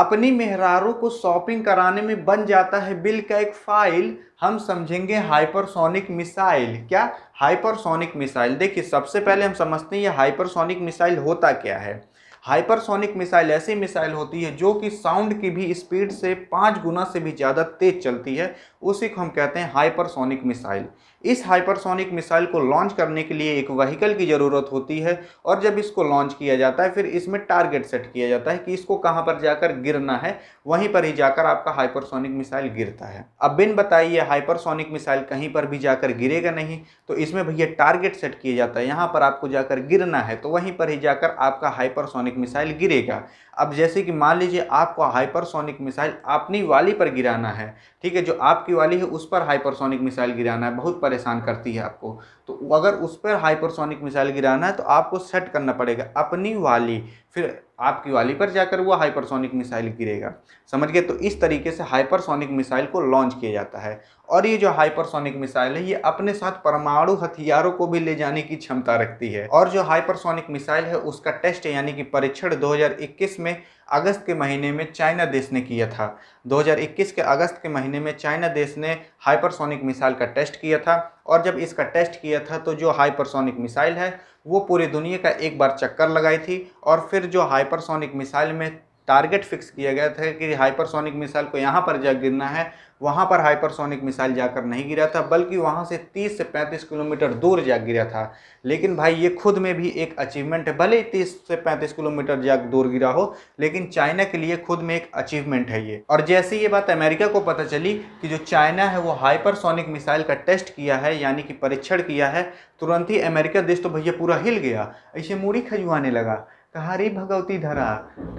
अपनी मेहरारों को शॉपिंग कराने में बन जाता है बिल का एक फाइल हम समझेंगे हाइपरसोनिक मिसाइल क्या हाइपरसोनिक मिसाइल देखिए सबसे पहले हम समझते हैं ये हाइपरसोनिक मिसाइल होता क्या है हाइपरसोनिक मिसाइल ऐसी मिसाइल होती है जो कि साउंड की भी स्पीड से पाँच गुना से भी ज़्यादा तेज चलती है उसी को हम कहते हैं हाइपरसोनिक मिसाइल इस हाइपरसोनिक मिसाइल को लॉन्च करने के लिए एक वहीकल की ज़रूरत होती है और जब इसको लॉन्च किया जाता है फिर इसमें टारगेट सेट किया जाता है कि इसको कहाँ पर जाकर गिरना है वहीं पर ही जाकर आपका हाइपरसोनिक मिसाइल गिरता है अब बिन बताइए हाइपरसोनिक मिसाइल कहीं पर भी जाकर गिरेगा नहीं तो इसमें भैया टारगेट सेट किया जाता है यहाँ पर आपको जाकर गिरना है तो वहीं पर ही जाकर आपका हाइपरसोनिक मिसाइल गिरेगा अब जैसे कि मान लीजिए आपको हाइपरसोनिक मिसाइल अपनी वाली पर गिराना है ठीक है जो आपकी वाली है उस पर हाइपरसोनिक मिसाइल गिराना है बहुत परेशान करती है आपको तो अगर उस पर हाइपरसोनिक मिसाइल गिराना है तो आपको सेट करना पड़ेगा अपनी वाली फिर आपकी वाली पर जाकर वह हाइपरसोनिक मिसाइल गिरेगा समझ गए तो इस तरीके से हाइपरसोनिक मिसाइल को लॉन्च किया जाता है और ये जो हाइपरसोनिक मिसाइल है ये अपने साथ परमाणु हथियारों को भी ले जाने की क्षमता रखती है और जो हाइपरसोनिक मिसाइल है उसका टेस्ट यानी कि परीक्षण 2021 में अगस्त के महीने में चाइना देश ने किया था 2021 के अगस्त के महीने में चाइना देश ने हाइपरसोनिक मिसाइल का टेस्ट किया था और जब इसका टेस्ट किया था तो जो हाइपरसोनिक मिसाइल है वो पूरी दुनिया का एक बार चक्कर लगाई थी और फिर जो हाइपरसोनिक मिसाइल में टारगेट फिक्स किया गया था कि हाइपरसोनिक मिसाइल को यहाँ पर जा गिरना है वहाँ पर हाइपरसोनिक मिसाइल जाकर नहीं गिरा था बल्कि वहाँ से 30 से 35 किलोमीटर दूर जा गिरा था लेकिन भाई ये खुद में भी एक अचीवमेंट है भले ही तीस से 35 किलोमीटर जा दूर गिरा हो लेकिन चाइना के लिए खुद में एक अचीवमेंट है ये और जैसे ये बात अमेरिका को पता चली कि जो चाइना है वो हाइपरसोनिक मिसाइल का टेस्ट किया है यानी कि परीक्षण किया है तुरंत ही अमेरिका देश तो भैया पूरा हिल गया ऐसे मूड़ी खजुआने लगा कहा रे भगवती धरा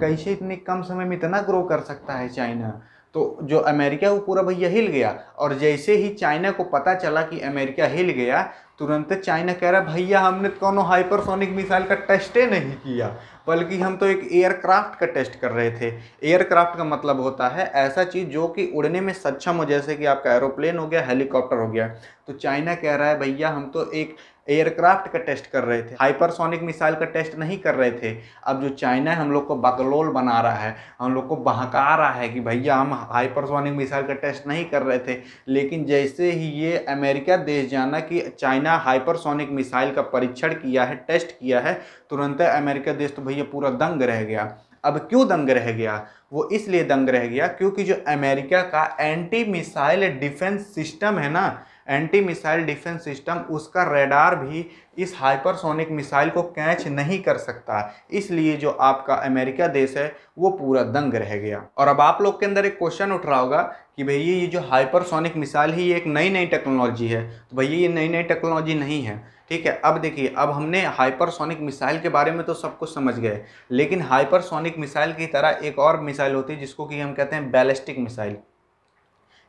कैसे इतने कम समय में इतना ग्रो कर सकता है चाइना तो जो अमेरिका वो पूरा भैया हिल गया और जैसे ही चाइना को पता चला कि अमेरिका हिल गया तुरंत चाइना कह रहा है भैया हमने तो कोनो हाइपरसोनिक मिसाइल का टेस्ट ही नहीं किया बल्कि हम तो एक एयरक्राफ्ट का टेस्ट कर रहे थे एयरक्राफ्ट का मतलब होता है ऐसा चीज़ जो कि उड़ने में सक्षम हो जैसे कि आपका एरोप्लेन हो गया हेलीकॉप्टर हो गया तो चाइना कह रहा है भैया हम तो एक एयरक्राफ्ट का टेस्ट कर रहे थे हाइपरसोनिक मिसाइल का टेस्ट नहीं कर रहे थे अब जो चाइना है हम लोग को बगलोल बना रहा है हम लोग को बहका रहा है कि भैया हम हाइपरसोनिक मिसाइल का टेस्ट नहीं कर रहे थे लेकिन जैसे ही ये अमेरिका देश जाना कि चाइना चाइना हाइपरसोनिक मिसाइल का परीक्षण किया है टेस्ट किया है तुरंत अमेरिका देश तो भैया पूरा दंग रह गया अब क्यों दंग रह गया वो इसलिए दंग रह गया क्योंकि जो अमेरिका का एंटी मिसाइल डिफेंस सिस्टम है ना एंटी मिसाइल डिफेंस सिस्टम उसका रेडार भी इस हाइपरसोनिक मिसाइल को कैच नहीं कर सकता इसलिए जो आपका अमेरिका देश है वो पूरा दंग रह गया और अब आप लोग के अंदर एक क्वेश्चन उठ रहा होगा कि भैया ये जो हाइपरसोनिक मिसाइल है ये एक नई नई टेक्नोलॉजी है तो भैया ये नई नई टेक्नोलॉजी नहीं है ठीक है अब देखिए अब हमने हाइपरसोनिक मिसाइल के बारे में तो सब कुछ समझ गए लेकिन हाइपरसोनिक मिसाइल की तरह एक और मिसाइल होती है जिसको कि हम कहते हैं बैलिस्टिक मिसाइल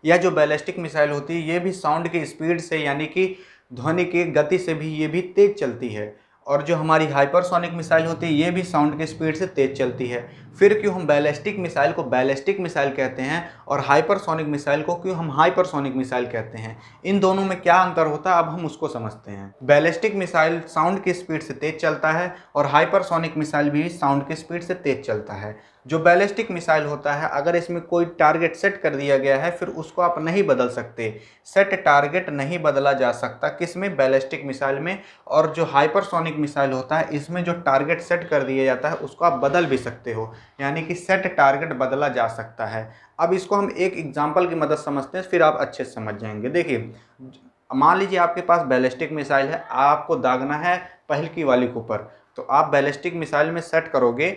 या जो बैलिस्टिक मिसाइल होती है ये भी साउंड की स्पीड से यानी कि ध्वनि की गति से भी ये भी तेज़ चलती है और जो हमारी हाइपरसोनिक मिसाइल होती है ये भी साउंड के स्पीड से तेज़ चलती है फिर क्यों हम बैलिस्टिक मिसाइल को बैलिस्टिक मिसाइल कहते हैं और हाइपरसोनिक मिसाइल को क्यों हम हाइपरसोनिक मिसाइल कहते हैं इन दोनों में क्या अंतर होता है अब हम उसको समझते हैं बैलिस्टिक मिसाइल साउंड की स्पीड से तेज़ चलता है और हाइपरसोनिक मिसाइल भी साउंड की स्पीड से तेज़ चलता है जो बैलिस्टिक मिसाइल होता है अगर इसमें कोई टारगेट सेट कर दिया गया है फिर उसको आप नहीं बदल सकते सेट टारगेट नहीं बदला जा सकता किस में बैलिस्टिक मिसाइल में और जो हाइपरसोनिक मिसाइल होता है इसमें जो टारगेट सेट कर दिया जाता है उसको आप बदल भी सकते हो यानी कि सेट टारगेट बदला जा सकता है अब इसको हम एक एग्जाम्पल की मदद समझते हैं फिर आप अच्छे से समझ जाएंगे देखिए मान लीजिए आपके पास बैलिस्टिक मिसाइल है आपको दागना है पहलकी वाली के ऊपर तो आप बैलिस्टिक मिसाइल में सेट करोगे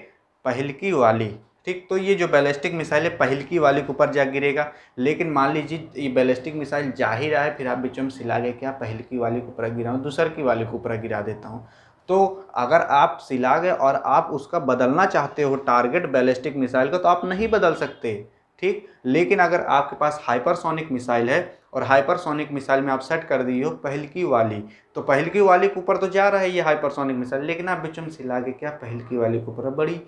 पहलकी वाली ठीक तो ये जो बैलिस्टिक मिसाइल है पहलकी वाली के ऊपर जा गिरेगा लेकिन मान लीजिए ये बैलिस्टिक मिसाइल जा ही रहा है फिर आप बीचों में सिला गए क्या पहलकी वाली के ऊपर गिराऊँ दूसर की वाली के ऊपर गिरा देता हूँ तो अगर आप सिला गए और आप उसका बदलना चाहते हो टारगेट बैलिस्टिक मिसाइल का तो आप नहीं बदल सकते ठीक लेकिन अगर आपके पास हाइपरसोनिक मिसाइल है और हाइपरसोनिक मिसाइल में आप सेट कर दी हो पहलकी वाली तो पहलकी वाली के ऊपर तो जा रहा है ये हाइपरसोनिक मिसाइल लेकिन आप बिचुम से ला के क्या पहलकी वाली के ऊपर बड़ी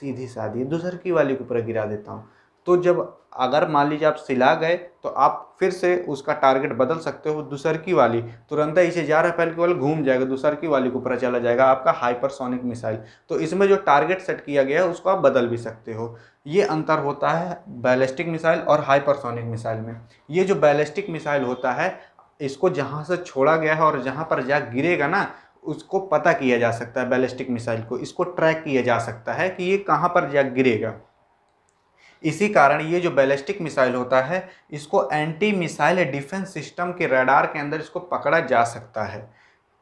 सीधी सादी दूसर की वाली के ऊपर गिरा देता हूँ तो जब अगर मान लीजिए आप सिला गए तो आप फिर से उसका टारगेट बदल सकते हो की वाली तुरंत ही से जा रहा पहले केवल घूम जाएगा की वाली को पता चला जाएगा आपका हाइपरसोनिक मिसाइल तो इसमें जो टारगेट सेट किया गया है उसको आप बदल भी सकते हो ये अंतर होता है बैलिस्टिक मिसाइल और हाइपरसोनिक मिसाइल में ये जो बैलिस्टिक मिसाइल होता है इसको जहाँ से छोड़ा गया है और जहाँ पर जा गिरेगा ना उसको पता किया जा सकता है बैलिस्टिक मिसाइल को इसको ट्रैक किया जा सकता है कि ये कहाँ पर जा गिरेगा इसी कारण ये जो बैलिस्टिक मिसाइल होता है इसको एंटी मिसाइल डिफेंस सिस्टम के रडार के अंदर इसको पकड़ा जा सकता है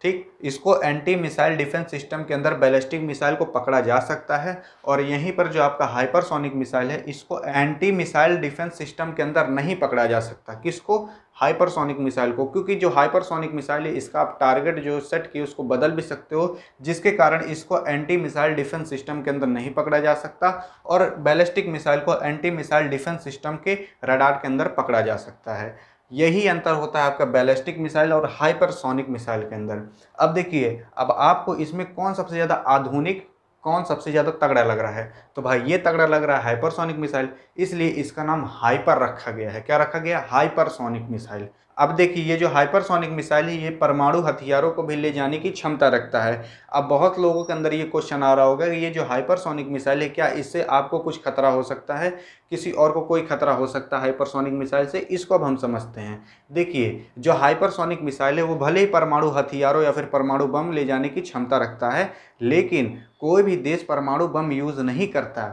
ठीक इसको एंटी मिसाइल डिफेंस सिस्टम के अंदर बैलिस्टिक मिसाइल को पकड़ा जा सकता है और यहीं पर जो आपका हाइपरसोनिक मिसाइल है इसको एंटी मिसाइल डिफेंस सिस्टम के अंदर नहीं पकड़ा जा सकता किसको हाइपरसोनिक मिसाइल को क्योंकि जो हाइपरसोनिक मिसाइल है इसका आप टारगेट जो सेट किए उसको बदल भी सकते हो जिसके कारण इसको एंटी मिसाइल डिफेंस सिस्टम के अंदर नहीं पकड़ा जा सकता और बैलिस्टिक मिसाइल को एंटी मिसाइल डिफेंस सिस्टम के रडार के अंदर पकड़ा जा सकता है यही अंतर होता है आपका बैलिस्टिक मिसाइल और हाइपरसोनिक मिसाइल के अंदर अब देखिए अब आपको इसमें कौन सबसे ज़्यादा आधुनिक कौन सबसे ज़्यादा तगड़ा लग रहा है तो भाई ये तगड़ा लग रहा है हाइपरसोनिक मिसाइल इसलिए इसका नाम हाइपर रखा गया है क्या रखा गया हाइपरसोनिक मिसाइल अब देखिए ये जो हाइपरसोनिक मिसाइल है ये परमाणु हथियारों को भी ले जाने की क्षमता रखता है अब बहुत लोगों के अंदर ये क्वेश्चन आ रहा होगा कि ये जो हाइपरसोनिक मिसाइल है क्या इससे आपको कुछ खतरा हो सकता है किसी और को कोई खतरा हो सकता है हाइपरसोनिक मिसाइल से इसको अब हम समझते हैं देखिए जो हाइपरसोनिक मिसाइल है वो भले ही परमाणु हथियारों या फिर परमाणु बम ले जाने की क्षमता रखता है लेकिन कोई भी देश परमाणु बम यूज़ नहीं करता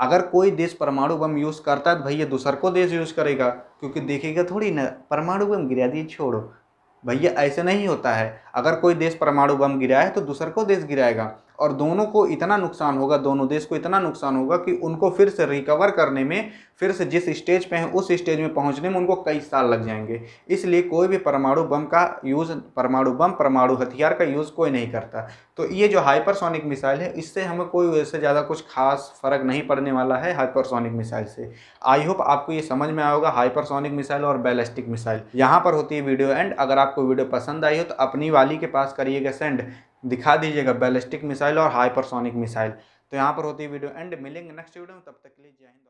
अगर कोई देश परमाणु बम यूज़ करता है तो भैया दूसर को देश यूज़ करेगा क्योंकि देखेगा थोड़ी ना परमाणु बम गिरा दिए छोड़ो भैया ऐसे नहीं होता है अगर कोई देश परमाणु बम गिराए तो दूसर को देश गिराएगा और दोनों को इतना नुकसान होगा दोनों देश को इतना नुकसान होगा कि उनको फिर से रिकवर करने में फिर से जिस स्टेज पे हैं उस स्टेज में पहुंचने में उनको कई साल लग जाएंगे इसलिए कोई भी परमाणु बम का यूज़ परमाणु बम परमाणु हथियार का यूज़ कोई नहीं करता तो ये जो हाइपरसोनिक मिसाइल है इससे हमें कोई वैसे ज़्यादा कुछ खास फ़र्क नहीं पड़ने वाला है हाइपरसोनिक मिसाइल से आई होप आपको ये समझ में आएगा हाइपरसोनिक मिसाइल और बैलिस्टिक मिसाइल यहाँ पर होती है वीडियो एंड अगर आपको वीडियो पसंद आई हो तो अपनी वाली के पास करिएगा सेंड दिखा दीजिएगा बैलिस्टिक मिसाइल और हाइपरसोनिक मिसाइल तो यहाँ पर होती है वीडियो एंड मिलेंगे नेक्स्ट वीडियो में तब तक के लिए जय हिंद